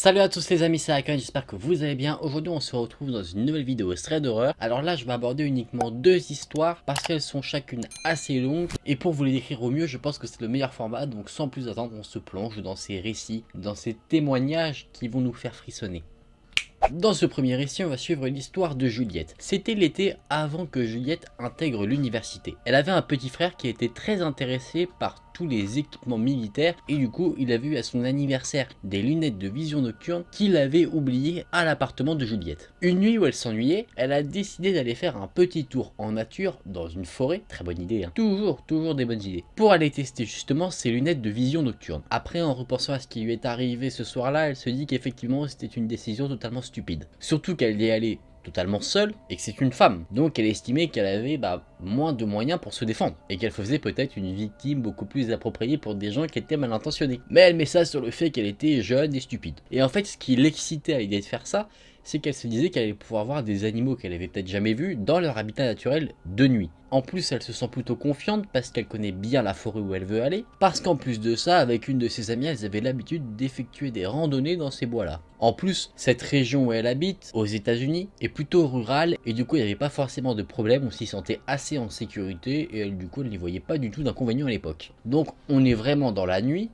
Salut à tous les amis, c'est Akan, j'espère que vous allez bien. Aujourd'hui on se retrouve dans une nouvelle vidéo Thread d'horreur. Alors là je vais aborder uniquement deux histoires parce qu'elles sont chacune assez longues. Et pour vous les décrire au mieux, je pense que c'est le meilleur format. Donc sans plus attendre, on se plonge dans ces récits, dans ces témoignages qui vont nous faire frissonner. Dans ce premier récit, on va suivre l'histoire de Juliette. C'était l'été avant que Juliette intègre l'université. Elle avait un petit frère qui était très intéressé par les équipements militaires et du coup il a vu à son anniversaire des lunettes de vision nocturne qu'il avait oubliées à l'appartement de Juliette. Une nuit où elle s'ennuyait, elle a décidé d'aller faire un petit tour en nature dans une forêt, très bonne idée, hein. toujours, toujours des bonnes idées, pour aller tester justement ses lunettes de vision nocturne. Après en repensant à ce qui lui est arrivé ce soir-là, elle se dit qu'effectivement c'était une décision totalement stupide. Surtout qu'elle est allée totalement seule et que c'est une femme. Donc elle estimait qu'elle avait bah, moins de moyens pour se défendre et qu'elle faisait peut-être une victime beaucoup plus appropriée pour des gens qui étaient mal intentionnés. Mais elle met ça sur le fait qu'elle était jeune et stupide. Et en fait, ce qui l'excitait à l'idée de faire ça, c'est qu'elle se disait qu'elle allait pouvoir voir des animaux qu'elle avait peut-être jamais vus dans leur habitat naturel de nuit. En plus, elle se sent plutôt confiante parce qu'elle connaît bien la forêt où elle veut aller, parce qu'en plus de ça, avec une de ses amies, elles avaient l'habitude d'effectuer des randonnées dans ces bois-là. En plus, cette région où elle habite, aux États-Unis, est plutôt rurale et du coup, il n'y avait pas forcément de problème, on s'y sentait assez en sécurité et elle, du coup, elle n'y voyait pas du tout d'inconvénient à l'époque. Donc, on est vraiment dans la nuit,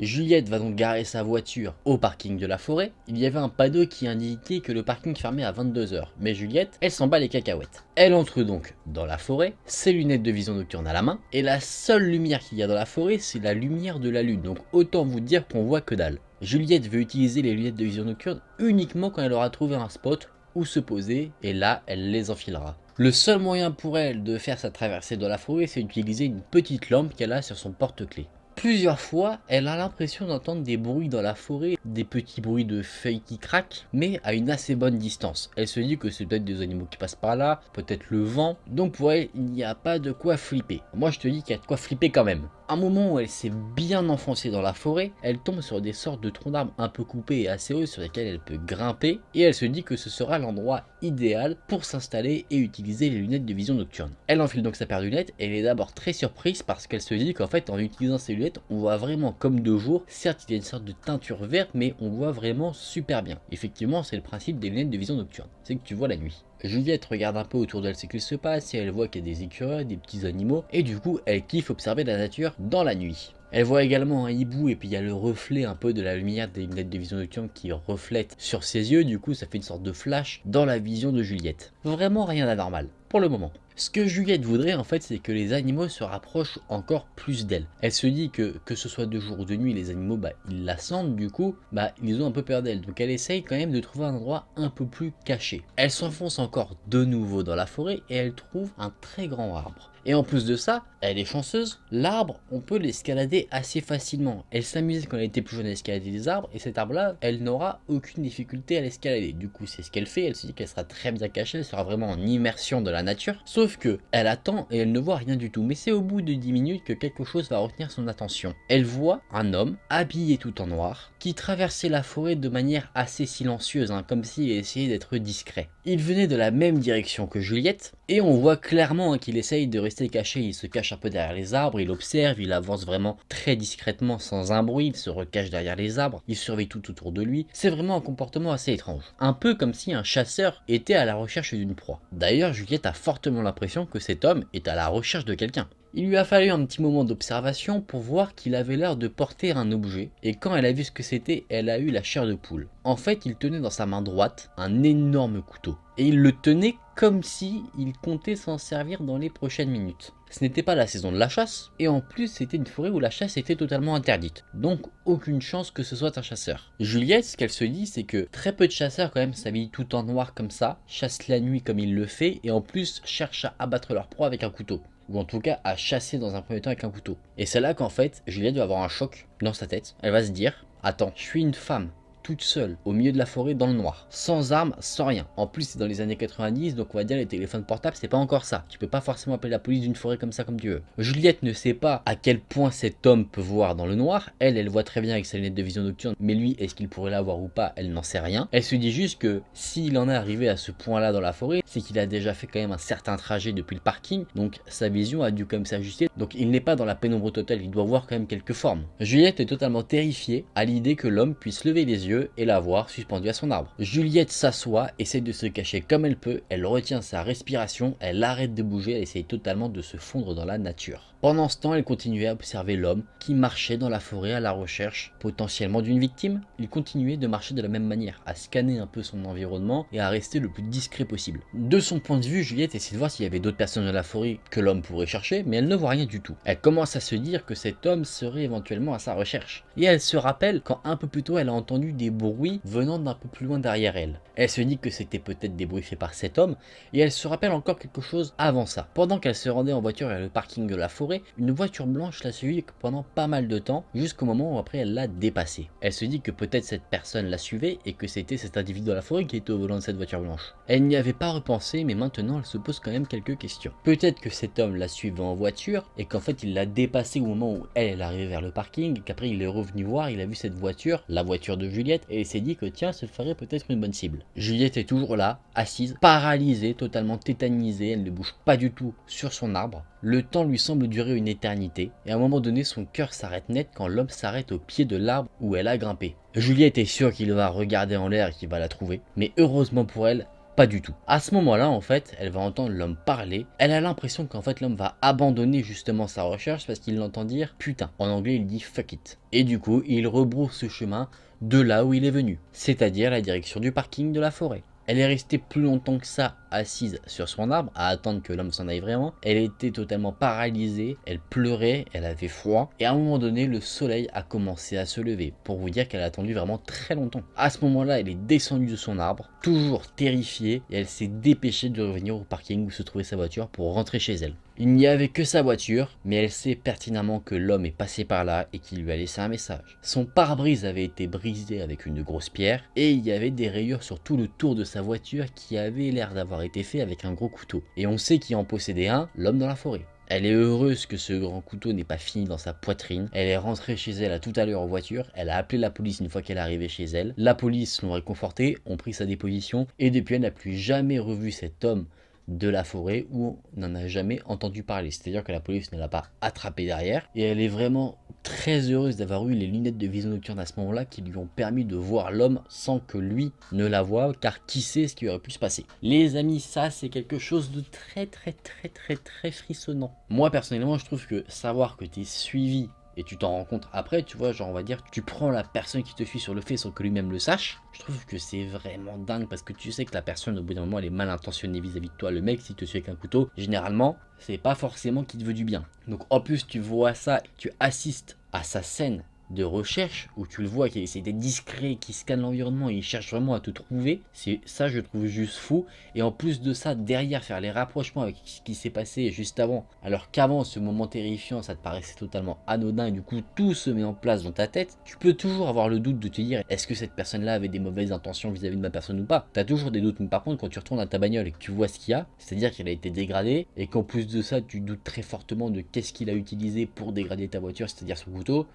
Juliette va donc garer sa voiture au parking de la forêt. Il y avait un panneau qui indiquait que le parking fermait à 22h, mais Juliette, elle s'en bat les cacahuètes. Elle entre donc dans la forêt, ses lunettes de vision nocturne à la main, et la seule lumière qu'il y a dans la forêt, c'est la lumière de la lune, donc autant vous dire qu'on voit que dalle. Juliette veut utiliser les lunettes de vision nocturne uniquement quand elle aura trouvé un spot où se poser, et là, elle les enfilera. Le seul moyen pour elle de faire sa traversée dans la forêt, c'est d'utiliser une petite lampe qu'elle a sur son porte clé Plusieurs fois, elle a l'impression d'entendre des bruits dans la forêt, des petits bruits de feuilles qui craquent, mais à une assez bonne distance. Elle se dit que c'est peut-être des animaux qui passent par là, peut-être le vent, donc pour elle, il n'y a pas de quoi flipper. Moi je te dis qu'il y a de quoi flipper quand même un moment où elle s'est bien enfoncée dans la forêt, elle tombe sur des sortes de troncs d'arbres un peu coupés et assez hauts sur lesquels elle peut grimper, et elle se dit que ce sera l'endroit idéal pour s'installer et utiliser les lunettes de vision nocturne. Elle enfile donc sa paire de lunettes et elle est d'abord très surprise parce qu'elle se dit qu'en fait en utilisant ces lunettes on voit vraiment comme de jour, certes il y a une sorte de teinture verte mais on voit vraiment super bien. Effectivement c'est le principe des lunettes de vision nocturne, c'est que tu vois la nuit. Juliette regarde un peu autour d'elle ce qu'il se passe et elle voit qu'il y a des écureuils, des petits animaux, et du coup elle kiffe observer la nature dans la nuit. Elle voit également un hibou et puis il y a le reflet un peu de la lumière des lunettes de vision nocturne qui reflète sur ses yeux, du coup ça fait une sorte de flash dans la vision de Juliette. Vraiment rien d'anormal, pour le moment. Ce que Juliette voudrait en fait, c'est que les animaux se rapprochent encore plus d'elle. Elle se dit que que ce soit de jour ou de nuit, les animaux, bah, ils la sentent, du coup, bah, ils ont un peu peur d'elle. Donc elle essaye quand même de trouver un endroit un peu plus caché. Elle s'enfonce encore de nouveau dans la forêt et elle trouve un très grand arbre. Et en plus de ça, elle est chanceuse, l'arbre, on peut l'escalader assez facilement. Elle s'amusait quand elle était plus jeune à escalader des arbres, et cet arbre-là, elle n'aura aucune difficulté à l'escalader. Du coup, c'est ce qu'elle fait, elle se dit qu'elle sera très bien cachée, elle sera vraiment en immersion de la nature. Sauf que, elle attend et elle ne voit rien du tout. Mais c'est au bout de 10 minutes que quelque chose va retenir son attention. Elle voit un homme, habillé tout en noir, qui traversait la forêt de manière assez silencieuse, hein, comme s'il essayait d'être discret. Il venait de la même direction que Juliette, et on voit clairement hein, qu'il essaye de rester caché, il se cache un peu derrière les arbres, il observe, il avance vraiment très discrètement sans un bruit, il se recache derrière les arbres, il surveille tout autour de lui, c'est vraiment un comportement assez étrange, un peu comme si un chasseur était à la recherche d'une proie. D'ailleurs Juliette a fortement l'impression que cet homme est à la recherche de quelqu'un. Il lui a fallu un petit moment d'observation pour voir qu'il avait l'air de porter un objet, et quand elle a vu ce que c'était, elle a eu la chair de poule. En fait, il tenait dans sa main droite un énorme couteau, et il le tenait comme si il comptait s'en servir dans les prochaines minutes. Ce n'était pas la saison de la chasse, et en plus c'était une forêt où la chasse était totalement interdite, donc aucune chance que ce soit un chasseur. Juliette, ce qu'elle se dit, c'est que très peu de chasseurs quand même s'habillent tout en noir comme ça, chassent la nuit comme il le fait, et en plus cherchent à abattre leur proie avec un couteau ou en tout cas à chasser dans un premier temps avec un couteau. Et c'est là qu'en fait, Juliette va avoir un choc dans sa tête. Elle va se dire, attends, je suis une femme, toute seule, au milieu de la forêt, dans le noir, sans armes, sans rien. En plus, c'est dans les années 90, donc on va dire les téléphones portables, c'est pas encore ça. Tu peux pas forcément appeler la police d'une forêt comme ça comme tu veux. Juliette ne sait pas à quel point cet homme peut voir dans le noir. Elle, elle voit très bien avec sa lunette de vision nocturne, mais lui, est-ce qu'il pourrait la voir ou pas Elle n'en sait rien. Elle se dit juste que s'il en est arrivé à ce point-là dans la forêt, c'est qu'il a déjà fait quand même un certain trajet depuis le parking, donc sa vision a dû quand même s'ajuster. Donc il n'est pas dans la pénombre totale, il doit voir quand même quelques formes. Juliette est totalement terrifiée à l'idée que l'homme puisse lever les yeux et la voir suspendue à son arbre. Juliette s'assoit, essaie de se cacher comme elle peut, elle retient sa respiration, elle arrête de bouger, elle essaye totalement de se fondre dans la nature. Pendant ce temps, elle continuait à observer l'homme qui marchait dans la forêt à la recherche potentiellement d'une victime. Il continuait de marcher de la même manière, à scanner un peu son environnement et à rester le plus discret possible. De son point de vue, Juliette essaie de voir s'il y avait d'autres personnes dans la forêt que l'homme pourrait chercher, mais elle ne voit rien du tout. Elle commence à se dire que cet homme serait éventuellement à sa recherche. Et elle se rappelle quand un peu plus tôt elle a entendu des bruits venant d'un peu plus loin derrière elle. Elle se dit que c'était peut-être des bruits faits par cet homme, et elle se rappelle encore quelque chose avant ça. Pendant qu'elle se rendait en voiture vers le parking de la forêt, une voiture blanche la suivie pendant pas mal de temps, jusqu'au moment où après elle l'a dépassée. Elle se dit que peut-être cette personne la suivait et que c'était cet individu dans la forêt qui était au volant de cette voiture blanche. Elle n'y avait pas repensé, mais maintenant elle se pose quand même quelques questions. Peut-être que cet homme la suivait en voiture et qu'en fait il l'a dépassée au moment où elle, est arrivée vers le parking, qu'après il est revenu voir, il a vu cette voiture, la voiture de Juliette, et il s'est dit que tiens, ce ferait peut-être une bonne cible. Juliette est toujours là, assise, paralysée, totalement tétanisée, elle ne bouge pas du tout sur son arbre. Le temps lui semble durer une éternité, et à un moment donné son cœur s'arrête net quand l'homme s'arrête au pied de l'arbre où elle a grimpé. Juliette est sûre qu'il va regarder en l'air et qu'il va la trouver, mais heureusement pour elle, pas du tout. À ce moment-là, en fait, elle va entendre l'homme parler. Elle a l'impression qu'en fait, l'homme va abandonner justement sa recherche parce qu'il l'entend dire putain. En anglais, il dit fuck it. Et du coup, il rebrousse ce chemin de là où il est venu, c'est-à-dire la direction du parking de la forêt. Elle est restée plus longtemps que ça assise sur son arbre à attendre que l'homme s'en aille vraiment. Elle était totalement paralysée, elle pleurait, elle avait froid. Et à un moment donné, le soleil a commencé à se lever. Pour vous dire qu'elle a attendu vraiment très longtemps. À ce moment-là, elle est descendue de son arbre, toujours terrifiée, et elle s'est dépêchée de revenir au parking où se trouvait sa voiture pour rentrer chez elle. Il n'y avait que sa voiture, mais elle sait pertinemment que l'homme est passé par là et qu'il lui a laissé un message. Son pare-brise avait été brisé avec une grosse pierre, et il y avait des rayures sur tout le tour de sa voiture qui avaient l'air d'avoir été fait avec un gros couteau. Et on sait qui en possédait un, l'homme dans la forêt. Elle est heureuse que ce grand couteau n'ait pas fini dans sa poitrine. Elle est rentrée chez elle à tout à l'heure en voiture. Elle a appelé la police une fois qu'elle est arrivée chez elle. La police l'ont réconfortée, ont pris sa déposition. Et depuis, elle n'a plus jamais revu cet homme de la forêt où on n'en a jamais entendu parler. C'est-à-dire que la police ne l'a pas attrapé derrière. Et elle est vraiment très heureuse d'avoir eu les lunettes de vision nocturne à ce moment-là qui lui ont permis de voir l'homme sans que lui ne la voie, car qui sait ce qui aurait pu se passer. Les amis, ça c'est quelque chose de très très très très très frissonnant. Moi personnellement, je trouve que savoir que tu es suivi et tu t'en rends compte après, tu vois, genre on va dire, tu prends la personne qui te suit sur le fait sans que lui-même le sache, je trouve que c'est vraiment dingue parce que tu sais que la personne au bout d'un moment elle est mal intentionnée vis-à-vis de toi, le mec s'il te suit avec un couteau, généralement c'est pas forcément qu'il te veut du bien. Donc en plus tu vois ça, tu assistes à sa scène de recherche où tu le vois qui essaie d'être discret, qui scanne l'environnement et il cherche vraiment à te trouver, c'est ça je trouve juste fou. Et en plus de ça, derrière faire les rapprochements avec ce qui s'est passé juste avant, alors qu'avant ce moment terrifiant ça te paraissait totalement anodin et du coup tout se met en place dans ta tête, tu peux toujours avoir le doute de te dire est-ce que cette personne là avait des mauvaises intentions vis-à-vis de ma personne ou pas. as toujours des doutes, mais par contre quand tu retournes à ta bagnole et que tu vois ce qu'il y a, c'est-à-dire qu'elle a été dégradée et qu'en plus de ça tu doutes très fortement de qu'est-ce qu'il a utilisé pour dégrader ta voiture, c'est-à-dire son couteau,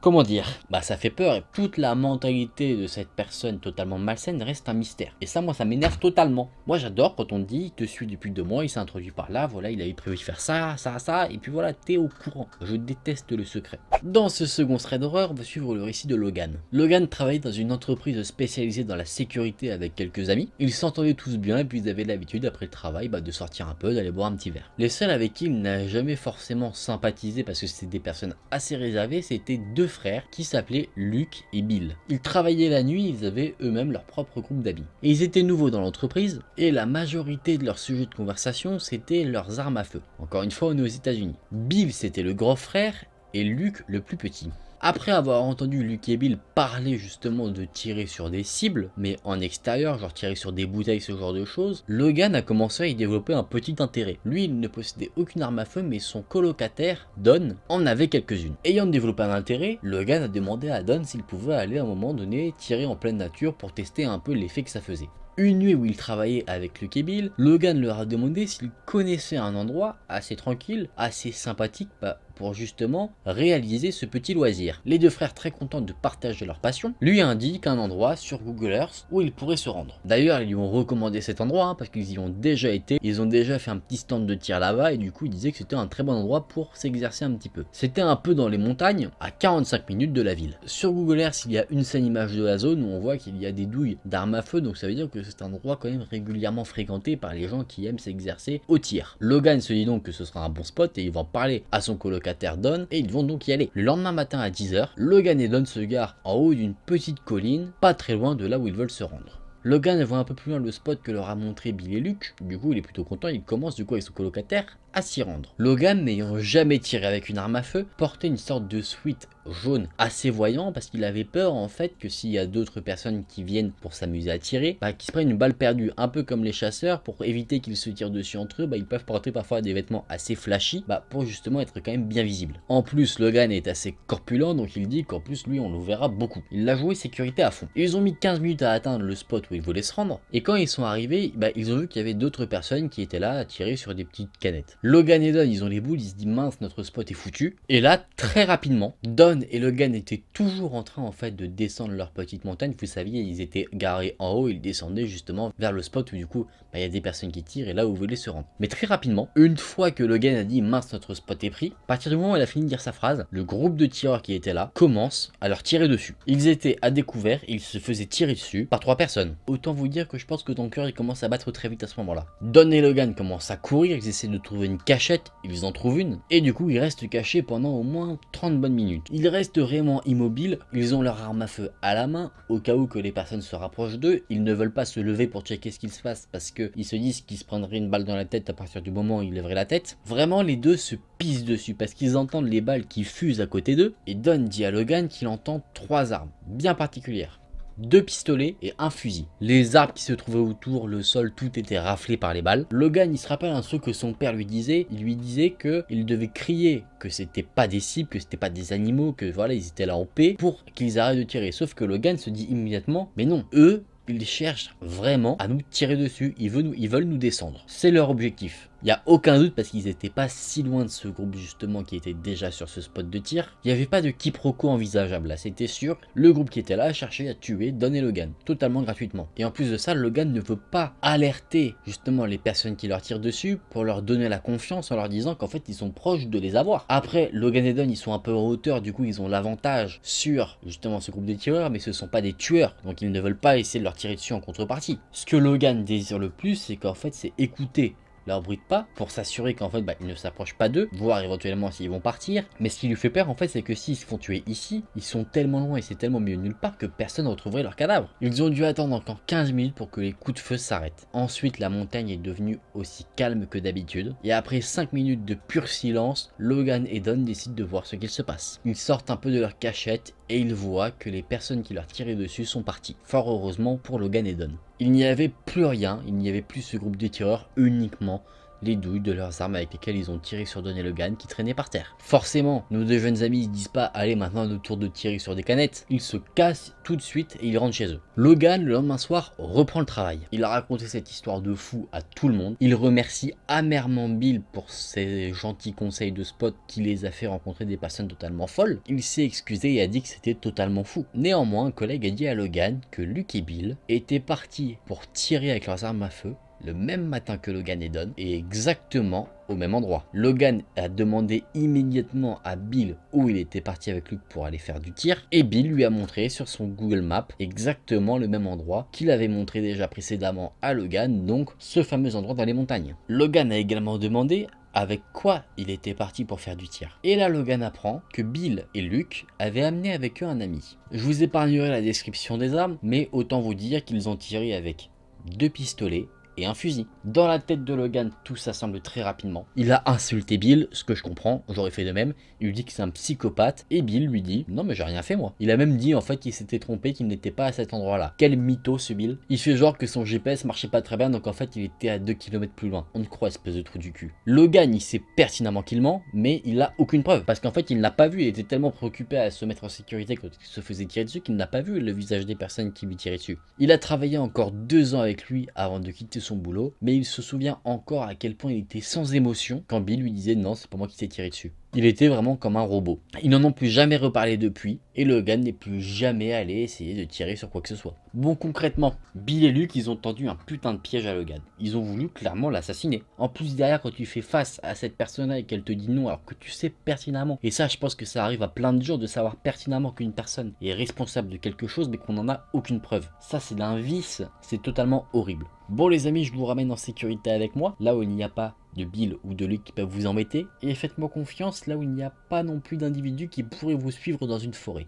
Comment dire Bah ça fait peur et toute la mentalité de cette personne totalement malsaine reste un mystère. Et ça moi ça m'énerve totalement. Moi j'adore quand on dit te suis depuis deux mois, il s'est introduit par là, voilà il avait prévu de faire ça, ça, ça, et puis voilà t'es au courant. Je déteste le secret. Dans ce second thread d'horreur, on va suivre le récit de Logan. Logan travaillait dans une entreprise spécialisée dans la sécurité avec quelques amis. Ils s'entendaient tous bien et puis ils avaient l'habitude après le travail bah, de sortir un peu, d'aller boire un petit verre. Les seuls avec qui il n'a jamais forcément sympathisé parce que c'était des personnes assez réservées, c'était deux frères qui s'appelaient Luc et Bill. Ils travaillaient la nuit, ils avaient eux-mêmes leur propre groupe d'habits. Et ils étaient nouveaux dans l'entreprise, et la majorité de leurs sujets de conversation, c'était leurs armes à feu. Encore une fois, on est aux États-Unis. Bill, c'était le grand frère, et Luc, le plus petit. Après avoir entendu Luke Bill parler justement de tirer sur des cibles, mais en extérieur, genre tirer sur des bouteilles, ce genre de choses, Logan a commencé à y développer un petit intérêt. Lui, il ne possédait aucune arme à feu, mais son colocataire, Don, en avait quelques-unes. Ayant développé un intérêt, Logan a demandé à Don s'il pouvait aller à un moment donné tirer en pleine nature pour tester un peu l'effet que ça faisait une nuit où il travaillait avec Luke et Logan leur a demandé s'ils connaissaient un endroit assez tranquille, assez sympathique, bah, pour justement réaliser ce petit loisir. Les deux frères très contents de partager leur passion lui indiquent un endroit sur Google Earth où ils pourraient se rendre. D'ailleurs ils lui ont recommandé cet endroit hein, parce qu'ils y ont déjà été, ils ont déjà fait un petit stand de tir là-bas et du coup ils disaient que c'était un très bon endroit pour s'exercer un petit peu. C'était un peu dans les montagnes à 45 minutes de la ville. Sur Google Earth il y a une scène image de la zone où on voit qu'il y a des douilles d'armes à feu donc ça veut dire que c'est un endroit quand même régulièrement fréquenté par les gens qui aiment s'exercer au tir. Logan se dit donc que ce sera un bon spot et il va en parler à son colocataire donne et ils vont donc y aller. Le lendemain matin à 10h, Logan et Don se garent en haut d'une petite colline, pas très loin de là où ils veulent se rendre. Logan voit un peu plus loin le spot que leur a montré Billy et Luke, du coup il est plutôt content, il commence du coup avec son colocataire s'y rendre. Logan, n'ayant jamais tiré avec une arme à feu, portait une sorte de suite jaune assez voyant parce qu'il avait peur en fait que s'il y a d'autres personnes qui viennent pour s'amuser à tirer, bah, qu'ils se prennent une balle perdue, un peu comme les chasseurs, pour éviter qu'ils se tirent dessus entre eux, bah, ils peuvent porter parfois des vêtements assez flashy bah, pour justement être quand même bien visible. En plus, Logan est assez corpulent donc il dit qu'en plus lui on le verra beaucoup. Il l'a joué sécurité à fond. Ils ont mis 15 minutes à atteindre le spot où ils voulaient se rendre et quand ils sont arrivés, bah, ils ont vu qu'il y avait d'autres personnes qui étaient là à tirer sur des petites canettes. Logan et Don, ils ont les boules, ils se disent mince, notre spot est foutu. Et là, très rapidement, Don et Logan étaient toujours en train en fait de descendre leur petite montagne. Vous saviez, ils étaient garés en haut, ils descendaient justement vers le spot où du coup, bah, il y a des personnes qui tirent et là où vous voulez se rendre. Mais très rapidement, une fois que Logan a dit mince, notre spot est pris, à partir du moment où il a fini de dire sa phrase, le groupe de tireurs qui était là commence à leur tirer dessus. Ils étaient à découvert, ils se faisaient tirer dessus par trois personnes. Autant vous dire que je pense que ton cœur il commence à battre très vite à ce moment-là. Don et Logan commencent à courir, ils essaient de trouver cachette, ils en trouvent une, et du coup ils restent cachés pendant au moins 30 bonnes minutes. Ils restent vraiment immobiles, ils ont leur arme à feu à la main, au cas où que les personnes se rapprochent d'eux, ils ne veulent pas se lever pour checker ce qu'il se passe parce qu'ils se disent qu'ils se prendraient une balle dans la tête à partir du moment où ils lèveraient la tête. Vraiment les deux se pissent dessus parce qu'ils entendent les balles qui fusent à côté d'eux et Don dit à Logan qu'il entend trois armes bien particulières deux pistolets et un fusil. Les arbres qui se trouvaient autour, le sol, tout était raflé par les balles. Logan, il se rappelle un truc que son père lui disait. Il lui disait que il devait crier que c'était pas des cibles, que c'était pas des animaux, que voilà, ils étaient là en paix pour qu'ils arrêtent de tirer. Sauf que Logan se dit immédiatement, mais non, eux, ils cherchent vraiment à nous tirer dessus. Ils veulent nous, ils veulent nous descendre. C'est leur objectif. Il a aucun doute parce qu'ils n'étaient pas si loin de ce groupe justement qui était déjà sur ce spot de tir. Il n'y avait pas de quiproquo envisageable là, c'était sûr. Le groupe qui était là cherchait à tuer Don et Logan, totalement gratuitement. Et en plus de ça, Logan ne veut pas alerter justement les personnes qui leur tirent dessus pour leur donner la confiance en leur disant qu'en fait ils sont proches de les avoir. Après, Logan et Don ils sont un peu en hauteur, du coup ils ont l'avantage sur justement ce groupe de tireurs, mais ce ne sont pas des tueurs, donc ils ne veulent pas essayer de leur tirer dessus en contrepartie. Ce que Logan désire le plus, c'est qu'en fait c'est écouter leur de pas pour s'assurer qu'en fait bah, ils ne s'approchent pas d'eux, voire éventuellement s'ils vont partir. Mais ce qui lui fait peur en fait c'est que s'ils se font tuer ici, ils sont tellement loin et c'est tellement mieux nulle part que personne ne retrouverait leur cadavre. Ils ont dû attendre encore 15 minutes pour que les coups de feu s'arrêtent. Ensuite la montagne est devenue aussi calme que d'habitude et après 5 minutes de pur silence, Logan et Don décident de voir ce qu'il se passe. Ils sortent un peu de leur cachette et ils voient que les personnes qui leur tiraient dessus sont parties. Fort heureusement pour Logan et Don. Il n'y avait plus rien, il n'y avait plus ce groupe de tireurs uniquement les douilles de leurs armes avec lesquelles ils ont tiré sur Donny Logan qui traînait par terre. Forcément, nos deux jeunes amis ne disent pas allez maintenant le tour de tirer sur des canettes. Ils se cassent tout de suite et ils rentrent chez eux. Logan, le lendemain soir, reprend le travail. Il a raconté cette histoire de fou à tout le monde. Il remercie amèrement Bill pour ses gentils conseils de spot qui les a fait rencontrer des personnes totalement folles. Il s'est excusé et a dit que c'était totalement fou. Néanmoins, un collègue a dit à Logan que Luke et Bill étaient partis pour tirer avec leurs armes à feu le même matin que Logan et Don, et exactement au même endroit. Logan a demandé immédiatement à Bill où il était parti avec Luke pour aller faire du tir, et Bill lui a montré sur son Google Map exactement le même endroit qu'il avait montré déjà précédemment à Logan, donc ce fameux endroit dans les montagnes. Logan a également demandé avec quoi il était parti pour faire du tir. Et là, Logan apprend que Bill et Luke avaient amené avec eux un ami. Je vous épargnerai la description des armes, mais autant vous dire qu'ils ont tiré avec deux pistolets, et un fusil. Dans la tête de Logan, tout s'assemble très rapidement. Il a insulté Bill, ce que je comprends, j'aurais fait de même. Il lui dit que c'est un psychopathe et Bill lui dit non mais j'ai rien fait moi. Il a même dit en fait qu'il s'était trompé, qu'il n'était pas à cet endroit-là. Quel mytho ce Bill. Il fait genre que son GPS marchait pas très bien donc en fait il était à 2 km plus loin. On ne croit espèce de trou du cul. Logan il sait pertinemment qu'il ment mais il n'a aucune preuve parce qu'en fait il n'a pas vu, il était tellement préoccupé à se mettre en sécurité quand il se faisait tirer dessus qu'il n'a pas vu le visage des personnes qui lui tiraient dessus. Il a travaillé encore deux ans avec lui avant de quitter boulot, mais il se souvient encore à quel point il était sans émotion quand Bill lui disait non, c'est pas moi qui t'ai tiré dessus il était vraiment comme un robot. Ils n'en ont plus jamais reparlé depuis, et Logan n'est plus jamais allé essayer de tirer sur quoi que ce soit. Bon, concrètement, Bill et Luke, ils ont tendu un putain de piège à Logan. Ils ont voulu clairement l'assassiner. En plus, derrière, quand tu fais face à cette personne-là et qu'elle te dit non, alors que tu sais pertinemment, et ça, je pense que ça arrive à plein de jours de savoir pertinemment qu'une personne est responsable de quelque chose, mais qu'on n'en a aucune preuve. Ça, c'est d'un vice, c'est totalement horrible. Bon les amis, je vous ramène en sécurité avec moi, là où il n'y a pas de Bill ou de Luke qui peuvent vous embêter, et faites-moi confiance là où il n'y a pas non plus d'individus qui pourraient vous suivre dans une forêt.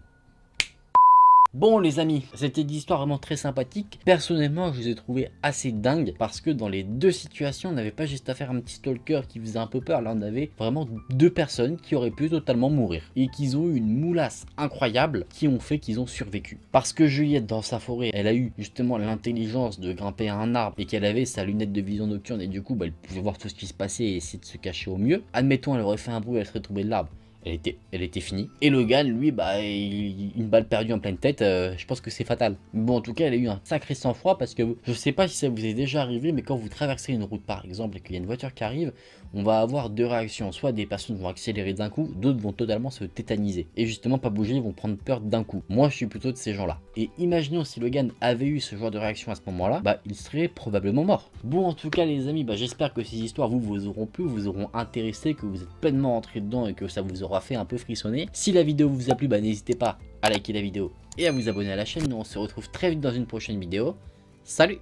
Bon les amis, c'était une histoire vraiment très sympathique, Personnellement, je les ai trouvées assez dingues parce que dans les deux situations, on n'avait pas juste à faire un petit stalker qui faisait un peu peur. Là, on avait vraiment deux personnes qui auraient pu totalement mourir et qui ont eu une moulasse incroyable qui ont fait qu'ils ont survécu. Parce que Juliette, dans sa forêt, elle a eu justement l'intelligence de grimper à un arbre et qu'elle avait sa lunette de vision nocturne et du coup, bah, elle pouvait voir tout ce qui se passait et essayer de se cacher au mieux. Admettons, elle aurait fait un bruit, elle serait tombée de l'arbre elle était, elle était finie. Et Logan, lui, bah, une balle perdue en pleine tête, euh, je pense que c'est fatal. Bon, en tout cas, elle a eu un sacré sang-froid parce que je sais pas si ça vous est déjà arrivé, mais quand vous traversez une route par exemple et qu'il y a une voiture qui arrive, on va avoir deux réactions. Soit des personnes vont accélérer d'un coup, d'autres vont totalement se tétaniser et justement pas bouger, ils vont prendre peur d'un coup. Moi, je suis plutôt de ces gens-là. Et imaginons si Logan avait eu ce genre de réaction à ce moment-là, bah, il serait probablement mort. Bon, en tout cas, les amis, bah, j'espère que ces histoires vous vous auront plu, vous auront intéressé, que vous êtes pleinement entré dedans et que ça vous aura fait un peu frissonner. Si la vidéo vous a plu, bah, n'hésitez pas à liker la vidéo et à vous abonner à la chaîne. Nous, on se retrouve très vite dans une prochaine vidéo. Salut